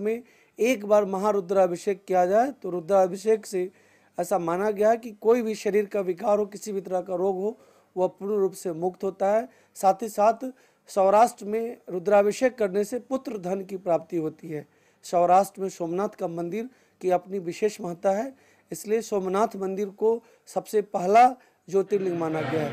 में एक बार महारुद्राभिषेक किया जाए तो रुद्राभिषेक से ऐसा माना गया है कि कोई भी शरीर का विकार हो किसी भी तरह का रोग हो वह पूर्ण रूप से मुक्त होता है साथ ही साथ सौराष्ट्र में रुद्राभिषेक करने से पुत्र धन की प्राप्ति होती है सौराष्ट्र में सोमनाथ का मंदिर की अपनी विशेष महत्ता है इसलिए सोमनाथ मंदिर को सबसे पहला ज्योतिर्लिंग माना गया है